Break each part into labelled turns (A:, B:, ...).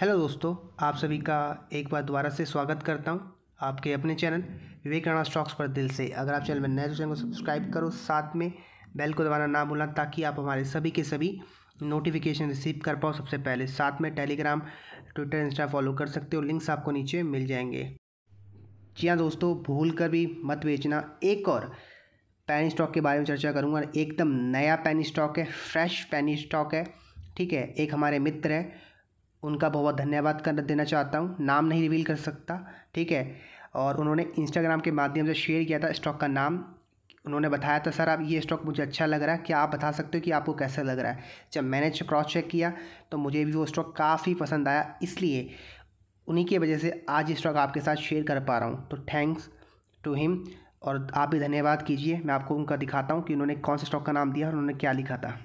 A: hello दोस्तों आप सभी का एक बार दोबारा से स्वागत करता हूं आपके अपने चैनल विवेक राणा स्टॉक्स पर दिल से अगर आप चैनल में नए तो चैनल को सब्सक्राइब करो साथ में बेल को दबाना ना भूलना ताकि आप हमारे सभी के सभी नोटिफिकेशन रिसीव कर पाओ सबसे पहले साथ में टेलीग्राम ट्विटर इंस्टा फॉलो कर सकते हो लिंक्स आपको नीचे मिल जाएंगे जी हाँ दोस्तों भूल कर भी मत बेचना एक और पैनी स्टॉक के बारे में चर्चा करूँगा एकदम नया पैनी स्टॉक है फ्रेश पैनी स्टॉक है ठीक है एक हमारे मित्र है उनका बहुत बहुत धन्यवाद कर देना चाहता हूँ नाम नहीं रिवील कर सकता ठीक है और उन्होंने इंस्टाग्राम के माध्यम से शेयर किया था स्टॉक का नाम उन्होंने बताया था सर आप ये स्टॉक मुझे अच्छा लग रहा है क्या आप बता सकते हो कि आपको कैसा लग रहा है जब मैंने क्रॉस चेक किया तो मुझे भी वो स्टॉक काफ़ी पसंद आया इसलिए उन्हीं की वजह से आज ये स्टॉक आपके साथ शेयर कर पा रहा हूँ तो थैंक्स टू हिम और आप भी धन्यवाद कीजिए मैं आपको उनका दिखाता हूँ कि उन्होंने कौन से स्टॉक का नाम दिया और उन्होंने क्या लिखा था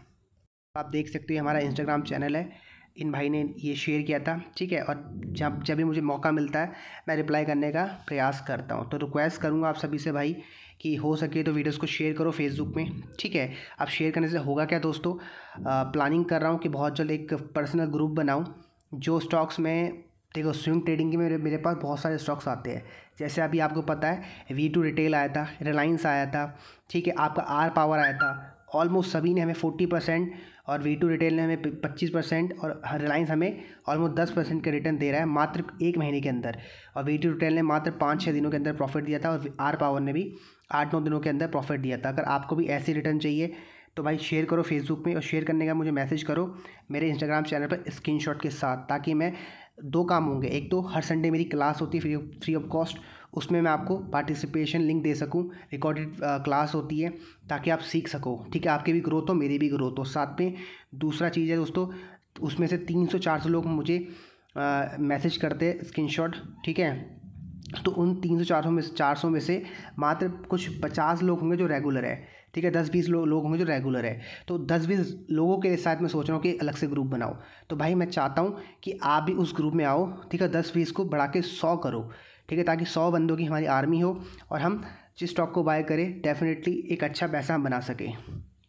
A: आप देख सकते हो हमारा इंस्टाग्राम चैनल है इन भाई ने ये शेयर किया था ठीक है और जब जब भी मुझे मौका मिलता है मैं रिप्लाई करने का प्रयास करता हूँ तो रिक्वेस्ट करूँगा आप सभी से भाई कि हो सके तो वीडियोस को शेयर करो फेसबुक में ठीक है अब शेयर करने से होगा क्या दोस्तों आ, प्लानिंग कर रहा हूँ कि बहुत जल्द एक पर्सनल ग्रुप बनाऊँ जो स्टॉक्स में देखो स्विंग ट्रेडिंग के मेरे मेरे पास बहुत सारे स्टॉक्स आते हैं जैसे अभी आपको पता है वी टू रिटेल आया था रिलायंस आया था ठीक है आपका आर पावर आया था ऑलमोस्ट सभी ने हमें फोर्टी परसेंट और वी टू रिटेल ने हमें पच्चीस परसेंट और रिलायंस हमें ऑलमोस्ट दस परसेंट का रिटर्न दे रहा है मात्र एक महीने के अंदर और वी टू रिटेल ने मात्र पाँच छः दिनों के अंदर प्रॉफिट दिया था और आर पावर ने भी आठ नौ दिनों के अंदर प्रॉफिट दिया था अगर आपको भी ऐसे रिटर्न चाहिए तो भाई शेयर करो फेसबुक में और शेयर करने का मुझे मैसेज करो मेरे इंस्टाग्राम चैनल पर स्क्रीनशॉट के साथ ताकि मैं दो काम होंगे एक तो हर संडे मेरी क्लास होती है फ्री फ्री ऑफ कॉस्ट उसमें मैं आपको पार्टिसिपेशन लिंक दे सकूँ रिकॉर्डेड क्लास होती है ताकि आप सीख सको ठीक है आपकी भी ग्रोथ हो मेरी भी ग्रोथ हो साथ में दूसरा चीज़ है दोस्तों उसमें से तीन सौ चार सौ लोग मुझे मैसेज करते हैं शॉट ठीक है तो उन तीन सौ चार सौ में से चार सौ में से मात्र कुछ पचास लोग होंगे जो रेगुलर है ठीक है दस बीस लो, लोग होंगे जो रेगुलर है तो दस बीस लोगों के साथ मैं सोच रहा हूँ कि अलग से ग्रुप बनाओ तो भाई मैं चाहता हूँ कि आप भी उस ग्रुप में आओ ठीक है दस बीस को बढ़ा के सौ करो ठीक है ताकि सौ बंदों की हमारी आर्मी हो और हम जिस स्टॉक को बाय करें डेफिनेटली एक अच्छा पैसा हम बना सकें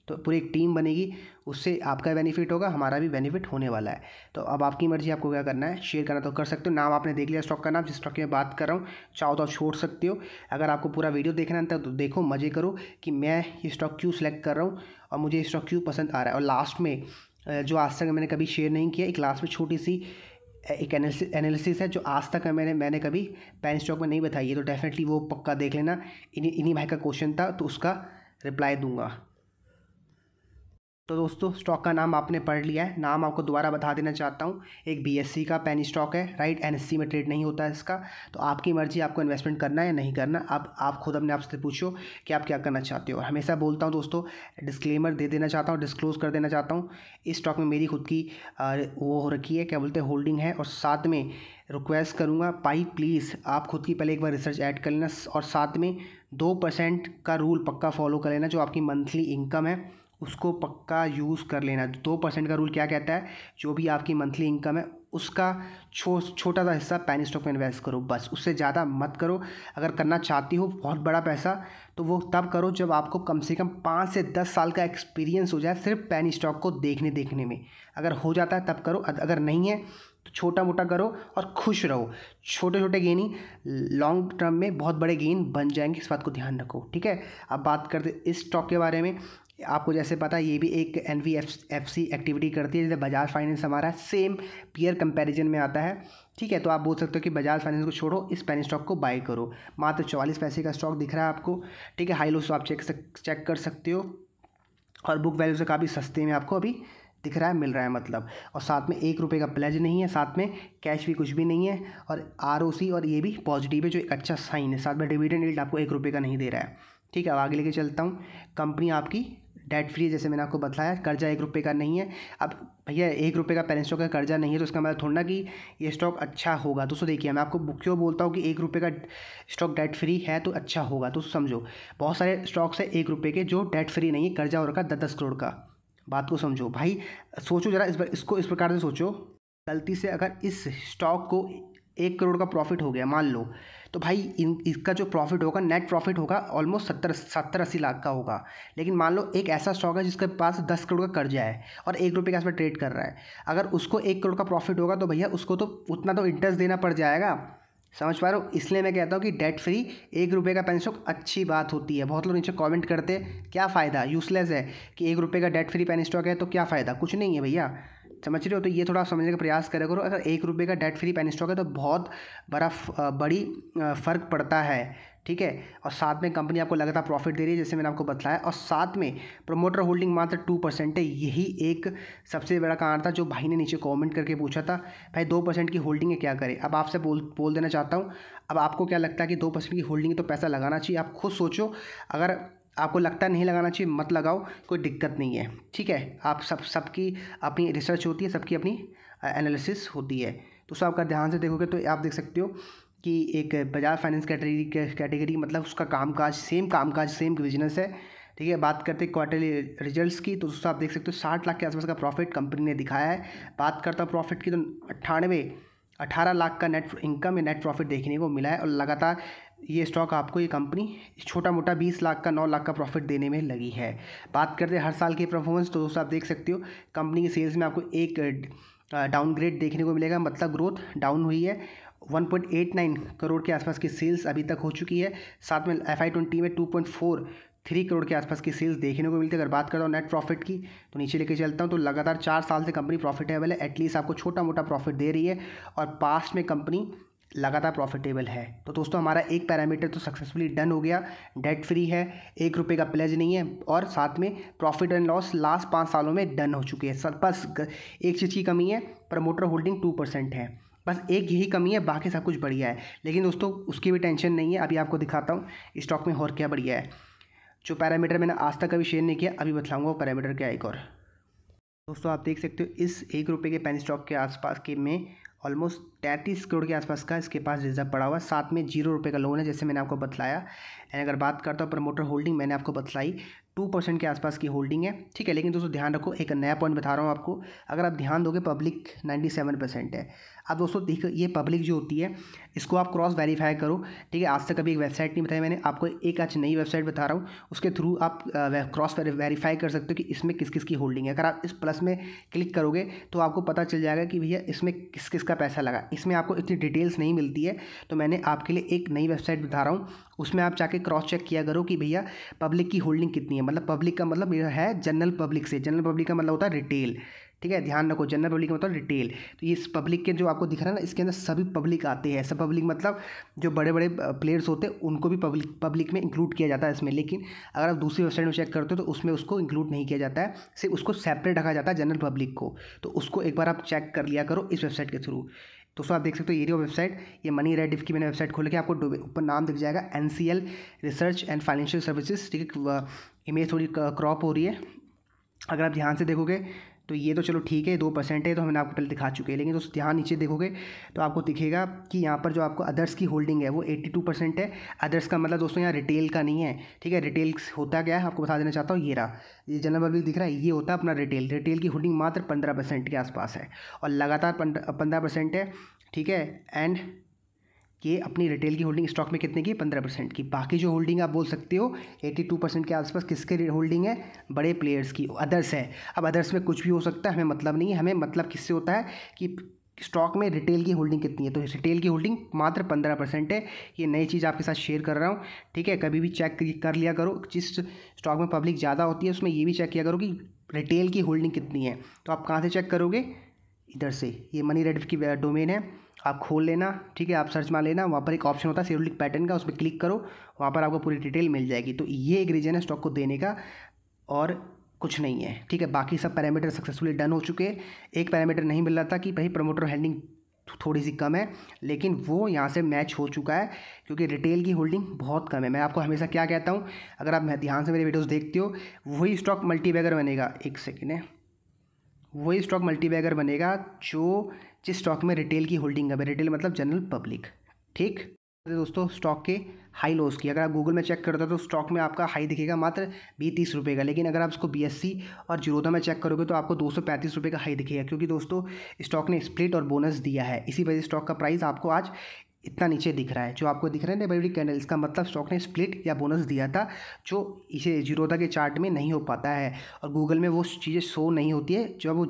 A: तो पूरी एक टीम बनेगी उससे आपका बेनिफिट होगा हमारा भी बेनिफिट होने वाला है तो अब आपकी मर्जी आपको क्या करना है शेयर करना तो कर सकते हो नाम आपने देख लिया स्टॉक का नाम जिस स्टॉक की मैं बात कर रहा हूँ चाहो तो आप छोड़ सकते हो अगर आपको पूरा वीडियो देखना है तो देखो मज़े करो कि मैं ये स्टॉक क्यों सेलेक्ट कर रहा हूँ और मुझे ये स्टॉक क्यों पसंद आ रहा है और लास्ट में जो आज तक मैंने कभी शेयर नहीं किया एक लास्ट में छोटी सी एक एनालिसिस है जो आज तक मैंने मैंने कभी पेन स्टॉक में नहीं बताई है तो डेफिनेटली वो पक्का देख लेना इन्हीं इन्हीं भाई का क्वेश्चन था तो उसका रिप्लाई दूंगा तो दोस्तों स्टॉक का नाम आपने पढ़ लिया है नाम आपको दोबारा बता देना चाहता हूँ एक बीएससी का पेनी स्टॉक है राइट एनएससी में ट्रेड नहीं होता है इसका तो आपकी मर्जी आपको इन्वेस्टमेंट करना है या नहीं करना आप आप खुद अपने आपसे पूछो कि आप क्या करना चाहते हो और हमेशा बोलता हूँ दोस्तों डिस्क्लेमर दे देना चाहता हूँ डिस्क्लोज कर देना चाहता हूँ इस स्टॉक में मेरी खुद की वो हो रखी है क्या बोलते हैं होल्डिंग है और साथ में रिक्वेस्ट करूँगा पाई प्लीज़ आप खुद की पहले एक बार रिसर्च ऐड कर लेना और साथ में दो परसेंट का रूल पक्का फॉलो कर लेना जो आपकी मंथली इनकम है उसको पक्का यूज़ कर लेना तो दो परसेंट का रूल क्या कहता है जो भी आपकी मंथली इनकम है उसका छो छोटा सा हिस्सा पैनी स्टॉक में इन्वेस्ट करो बस उससे ज़्यादा मत करो अगर करना चाहती हो बहुत बड़ा पैसा तो वो तब करो जब आपको कम से कम पाँच से दस साल का एक्सपीरियंस हो जाए सिर्फ पैनी स्टॉक को देखने देखने में अगर हो जाता है तब करो अगर नहीं है तो छोटा मोटा करो और खुश रहो छोटे छोटे गेन ही लॉन्ग टर्म में बहुत बड़े गेन बन जाएंगे इस बात को ध्यान रखो ठीक है अब बात करते इस स्टॉक के बारे में आपको जैसे पता है ये भी एक N V F C activity करती है जैसे बजाज फाइनेंस हमारा सेम पीयर कंपैरिजन में आता है ठीक है तो आप बोल सकते हो कि बजाज फाइनेंस को छोड़ो इस पेनी स्टॉक को बाय करो मात्र चौवालीस पैसे का स्टॉक दिख रहा है आपको ठीक है हाई लो तो आप चेक सक चेक कर सकते हो और बुक वैल्यू से काफ़ी सस्ते में आपको अभी दिख रहा है मिल रहा है मतलब और साथ में एक रुपये का प्लेज नहीं है साथ में कैश भी कुछ भी नहीं है और आर और ये भी पॉजिटिव है जो एक अच्छा साइन है साथ में डिविडेंड आपको एक रुपये का नहीं दे रहा है ठीक है अब आगे लेके चलता हूँ कंपनी आपकी डेट फ्री जैसे मैंने आपको बताया कर्जा एक रुपये का नहीं है अब भैया एक रुपये का पेरेंट स्टॉक का कर्जा नहीं है तो उसका मतलब थोड़ा ना कि ये स्टॉक अच्छा होगा दोस्तों देखिए मैं आपको क्यों बोलता हूँ कि एक रुपये का स्टॉक डेट फ्री है तो अच्छा होगा तो समझो बहुत सारे स्टॉक्स है एक रुपये के जो डेट फ्री नहीं है कर्जा हो रखा दस दस करोड़ का बात को समझो भाई सोचो ज़रा इस इसको इस प्रकार से सोचो गलती से अगर इस स्टॉक को एक करोड़ का प्रॉफिट हो गया मान लो तो भाई इन इसका जो प्रॉफिट होगा नेट प्रॉफिट होगा ऑलमोस्ट सत्तर सत्तर अस्सी लाख का होगा लेकिन मान लो एक ऐसा स्टॉक है जिसके पास दस करोड़ का कर्जा है और एक रुपये के आसपास ट्रेड कर रहा है अगर उसको एक करोड़ का प्रॉफिट होगा तो भैया उसको तो उतना तो इंटरेस्ट देना पड़ जाएगा समझ पा रहे हो इसलिए मैं कहता हूँ कि डेट फ्री एक रुपये का पेन स्टॉक अच्छी बात होती है बहुत लोग नीचे कमेंट करते क्या फ़ायदा यूज़लेस है कि एक रुपये का डेट फ्री पेन स्टॉक है तो क्या फ़ायदा कुछ नहीं है भैया समझ रहे हो तो ये थोड़ा समझने का प्रयास करे करो अगर एक रुपये का डेट फ्री पेन स्टॉक है तो बहुत बड़ा बड़ी फ़र्क पड़ता है ठीक है और साथ में कंपनी आपको लगातार प्रॉफिट दे रही है जैसे मैंने आपको बताया और साथ में प्रोमोटर होल्डिंग मात्र टू परसेंट है यही एक सबसे बड़ा कारण था जो भाई ने नीचे कमेंट करके पूछा था भाई दो परसेंट की होल्डिंग है क्या करें अब आपसे बोल बोल देना चाहता हूँ अब आपको क्या लगता है कि दो परसेंट की होल्डिंग तो पैसा लगाना चाहिए आप खुद सोचो अगर आपको लगता नहीं लगाना चाहिए मत लगाओ कोई दिक्कत नहीं है ठीक है आप सब सबकी अपनी रिसर्च होती है सबकी अपनी एनालिसिस होती है तो उसको आपका ध्यान से देखोगे तो आप देख सकते हो कि एक बजाज फाइनेंस कैटेगरी कैटेगरी मतलब उसका कामकाज सेम कामकाज सेम बिजनेस है ठीक है बात करते हैं क्वार्टरली रिजल्ट्स की तो दोस्तों आप देख सकते हो साठ लाख के आसपास का प्रॉफिट कंपनी ने दिखाया है बात करता हूँ प्रॉफिट की तो अट्ठानवे अठारह लाख का नेट इनकम या नेट प्रॉफिट देखने को मिला है और लगातार ये स्टॉक आपको ये कंपनी छोटा मोटा बीस लाख का नौ लाख का प्रॉफिट देने में लगी है बात करते हैं हर साल की परफॉर्मेंस तो दोस्तों आप देख सकते हो कंपनी के सेल्स में आपको एक डाउनग्रेड देखने को मिलेगा मतलब ग्रोथ डाउन हुई है 1.89 करोड़ के आसपास की सेल्स अभी तक हो चुकी है साथ में एफ आई ट्वेंटी में two point four three crore के आसपास की सेल्स देखने को मिलती है अगर बात करता हूँ नेट प्रॉफिट की तो नीचे लेके चलता हूँ तो लगातार चार साल से कंपनी प्रॉफिटेबल है एटलीस्ट आपको छोटा मोटा प्रॉफिट दे रही है और पास्ट में कंपनी लगातार प्रॉफिटेबल है तो दोस्तों हमारा एक पैरामीटर तो सक्सेसफुली डन हो गया डेट फ्री है एक रुपये का प्लेज नहीं है और साथ में प्रॉफिट एंड लॉस लास्ट पाँच सालों में डन हो चुकी है सर बस एक चीज़ की कमी है प्रमोटर होल्डिंग टू परसेंट है बस एक यही कमी है बाकी सब कुछ बढ़िया है लेकिन दोस्तों उसकी भी टेंशन नहीं है अभी आपको दिखाता हूँ स्टॉक में और क्या बढ़िया है जो पैरामीटर मैंने आज तक कभी शेयर नहीं किया अभी बतलाऊँगा पैरामीटर क्या एक और दोस्तों आप देख सकते हो इस एक रुपये के पेन स्टॉक के आसपास के में ऑलमोस्ट तैंतीस करोड़ के आसपास का इसके पास रिजर्व पड़ा हुआ है साथ में जीरो रुपये का लोन है जैसे मैंने आपको बतलाया एंड अगर बात करता हूँ प्रमोटर होल्डिंग मैंने आपको बतलाई टू परसेंट के आसपास की होल्डिंग है ठीक है लेकिन दोस्तों ध्यान रखो एक नया पॉइंट बता रहा हूँ आपको अगर आप ध्यान दोगे पब्लिक नाइन्टी सेवन परसेंट है अब दोस्तों देखो ये पब्लिक जो होती है इसको आप क्रॉस वेरीफाई करो ठीक है आज तक कभी एक वेबसाइट नहीं बताई मैंने आपको एक आज नई वेबसाइट बता रहा हूँ उसके थ्रू आप क्रॉस वेरीफाई कर सकते हो कि इसमें किस किस की होल्डिंग है अगर आप इस प्लस में क्लिक करोगे तो आपको पता चल जाएगा कि भैया इसमें किस किस का पैसा लगा इसमें आपको इतनी डिटेल्स नहीं मिलती है तो मैंने आपके लिए एक नई वेबसाइट बता रहा हूँ उसमें आप जाके क्रॉस चेक किया करो कि भैया पब्लिक की होल्डिंग कितनी है मतलब पब्लिक का मतलब है जनरल पब्लिक से जनरल पब्लिक का मतलब होता है रिटेल ठीक है ध्यान रखो जनरल पब्लिक का मतलब रिटेल तो ये इस पब्लिक के जो आपको दिख रहा है ना इसके अंदर सभी पब्लिक आते हैं सब पब्लिक मतलब जो बड़े बड़े प्लेयर्स होते हैं उनको भी पब्लिक पब्लिक में इंक्लूड किया जाता है इसमें लेकिन अगर आप दूसरी वेबसाइट में चेक करते हो तो उसमें उसको इंक्लूड नहीं किया जाता है सिर्फ उसको सेपरेट रखा जाता है जनरल पब्लिक को तो उसको एक बार आप चेक कर लिया करो इस वेबसाइट के थ्रू दोस्तों आप देख सकते हो ये रही वेबसाइट ये मनी रेड की मैंने वेबसाइट खोल के आपको ऊपर नाम दिख जाएगा N research and financial services ठीक है इमेज थोड़ी क्रॉप हो रही है अगर आप ध्यान से देखोगे तो ये तो चलो ठीक है दो परसेंट है तो हमने आपको पहले दिखा चुके हैं लेकिन दोस्तों यहाँ नीचे देखोगे तो आपको दिखेगा कि यहाँ पर जो आपको अदर्स की होल्डिंग है वो एट्टी टू परसेंट है अदर्स का मतलब दोस्तों यहाँ रिटेल का नहीं है ठीक है रिटेल होता क्या है आपको बता देना चाहता हूँ ये रहा ये जनरल पब्लिक दिख रहा है ये होता है अपना रिटेल रिटेल की होल्डिंग मात्र पंद्रह परसेंट के आसपास है और लगातार पंद्रह परसेंट है ठीक है एंड कि अपनी रिटेल की होल्डिंग स्टॉक में कितने की पंद्रह परसेंट की बाकी जो होल्डिंग आप बोल सकते हो एट्टी टू परसेंट के आसपास किसके होल्डिंग है बड़े प्लेयर्स की अदर्स है अब अदर्स में कुछ भी हो सकता है हमें मतलब नहीं है हमें मतलब किससे होता है कि स्टॉक में रिटेल की होल्डिंग कितनी है तो रिटेल की होल्डिंग मात्र पंद्रह परसेंट है ये नई चीज़ आपके साथ शेयर कर रहा हूँ ठीक है कभी भी चेक कर लिया करो जिस स्टॉक में पब्लिक ज़्यादा होती है उसमें ये भी चेक किया करो कि रिटेल की होल्डिंग कितनी है तो आप कहाँ से चेक करोगे इधर से ये मनी रेड की डोमेन है आप खोल लेना ठीक है आप सर्च मार लेना वहाँ पर एक ऑप्शन होता है सेरोलिक पैटर्न का उस पर क्लिक करो वहाँ पर आपको पूरी डिटेल मिल जाएगी तो ये एक रीजन है स्टॉक को देने का और कुछ नहीं है ठीक है बाकी सब पैरामीटर सक्सेसफुली डन हो चुके हैं एक पैरामीटर नहीं मिल रहा था कि भाई प्रमोटर हैंडिंग थोड़ी सी कम है लेकिन वो यहाँ से मैच हो चुका है क्योंकि रिटेल की होल्डिंग बहुत कम है मैं आपको हमेशा क्या कहता हूँ अगर आप ध्यान से मेरे वीडियोस देखते हो वही स्टॉक मल्टी बनेगा एक सेकेंड है वही स्टॉक मल्टीबैगर बनेगा जो जिस स्टॉक में रिटेल की होल्डिंग है रिटेल मतलब जनरल पब्लिक ठीक तो दोस्तों स्टॉक के हाई लोस की अगर आप गूगल में चेक करते हो तो स्टॉक में आपका हाई दिखेगा मात्र बी तीस रुपये का लेकिन अगर आप इसको बीएससी और जीरोधा में चेक करोगे तो आपको दो सौ पैंतीस रुपये का हाई दिखेगा क्योंकि दोस्तों स्टॉक ने स्प्लिट और बोनस दिया है इसी वजह से स्टॉक का प्राइस आपको आज इतना नीचे दिख रहा है जो आपको दिख रहा है ना बड़ी कैंडल इसका मतलब स्टॉक ने स्प्लिट या बोनस दिया था जो इसे जीरोधा के चार्ट में नहीं हो पाता है और गूगल में वो चीज़ें शो नहीं होती है जब वो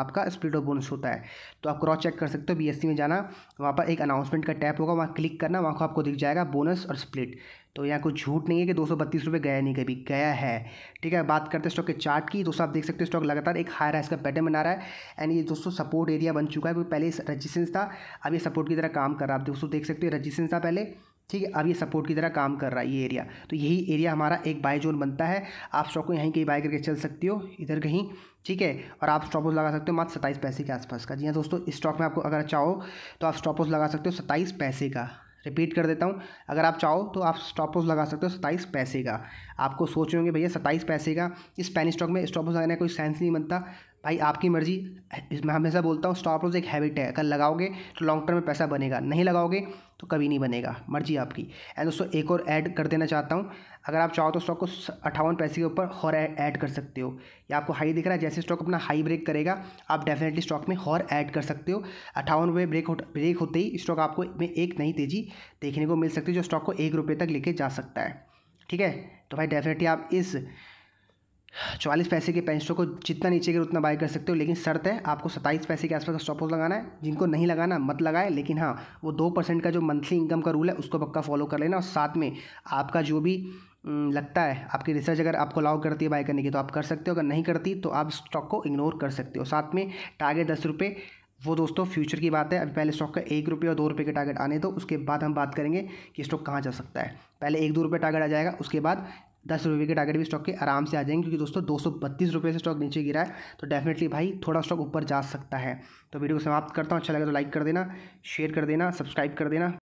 A: आपका स्प्लिट और बोनस होता है तो आप क्रॉस चेक कर सकते हो बी में जाना वहाँ पर एक अनाउंसमेंट का टैप होगा वहाँ क्लिक करना वहाँ को आपको दिख जाएगा बोनस और स्प्लिट तो यहाँ कोई झूठ नहीं है कि दो सौ गया नहीं कभी गया है ठीक है बात करते हैं स्टॉक के चार्ट की दोस्तों आप देख सकते हो स्टॉक लगातार एक हायर है का पैटर्न बना रहा है एंड ये दोस्तों सपोर्ट एरिया बन चुका है क्योंकि पहले रजिस्टेंस था अब ये सपोर्ट की तरह काम कर रहा है आप दोस्तों देख सकते हो रजिस्टेंस था पहले ठीक है अब ये सपोर्ट की तरह काम कर रहा है ये एरिया तो यही एरिया हमारा एक बाय जोन बनता है आप स्टॉक को यहीं कहीं बाय करके चल सकती हो इधर कहीं ठीक है और आप स्टॉप लगा सकते हो मात्र सत्ताईस पैसे के आसपास का जी हाँ दोस्तों स्टॉक में आपको अगर चाहो अच्छा तो आप स्टॉप लगा सकते हो सत्ताईस पैसे का रिपीट कर देता हूँ अगर आप चाहो तो आप स्टॉप लॉस लगा सकते हो सत्ताईस पैसे का आपको सोच रहे होंगे भैया सत्ताईस पैसे का इस पैनी स्टॉक में स्टॉप लॉस लगाने का कोई सेंस नहीं बनता भाई आपकी मर्जी मैं हमेशा बोलता हूँ स्टॉप लॉस एक हैबिट है अगर लगाओगे तो लॉन्ग टर्म में पैसा बनेगा नहीं लगाओगे तो कभी नहीं बनेगा मर्जी आपकी एंड दोस्तों एक और ऐड कर देना चाहता हूँ अगर आप चाहो तो स्टॉक को अट्ठावन पैसे के ऊपर हॉर ऐड कर सकते हो या आपको हाई दिख रहा है जैसे स्टॉक अपना हाई ब्रेक करेगा आप डेफिनेटली स्टॉक में हॉर ऐड कर सकते हो अट्ठावन रुपये ब्रेक हो ब्रेक होते ही स्टॉक आपको में एक नई तेज़ी देखने को मिल सकती है जो स्टॉक को एक रुपये तक लेके जा सकता है ठीक है तो भाई डेफिनेटली आप इस चौवालीस पैसे के पेन स्टॉक को जितना नीचे गिर उतना बाय कर सकते हो लेकिन शर्त है आपको सत्ताईस पैसे के आसपास का स्टॉप लॉस लगाना है जिनको नहीं लगाना मत लगाए लेकिन हाँ वो दो परसेंट का जो मंथली इनकम का रूल है उसको पक्का फॉलो कर लेना और साथ में आपका जो भी लगता है आपकी रिसर्च अगर आपको अलाउ करती है बाय करने की तो आप कर सकते हो अगर नहीं करती तो आप स्टॉक को इग्नोर कर सकते हो साथ में टारगेट दस रुपये वो दोस्तों फ्यूचर की बात है अभी पहले स्टॉक का एक रुपये और दो रुपये के टारगेट आने तो उसके बाद हम बात करेंगे कि स्टॉक कहाँ जा सकता है पहले एक दो रुपये टारगेट आ जाएगा उसके बाद दस रुपये के टारगेट भी स्टॉक के आराम से आ जाएंगे क्योंकि दोस्तों दो सौ बत्तीस रुपये से स्टॉक नीचे गिरा है तो डेफिनेटली भाई थोड़ा स्टॉक ऊपर जा सकता है तो वीडियो को समाप्त करता हूँ अच्छा लगे तो लाइक कर देना शेयर कर देना सब्सक्राइब कर देना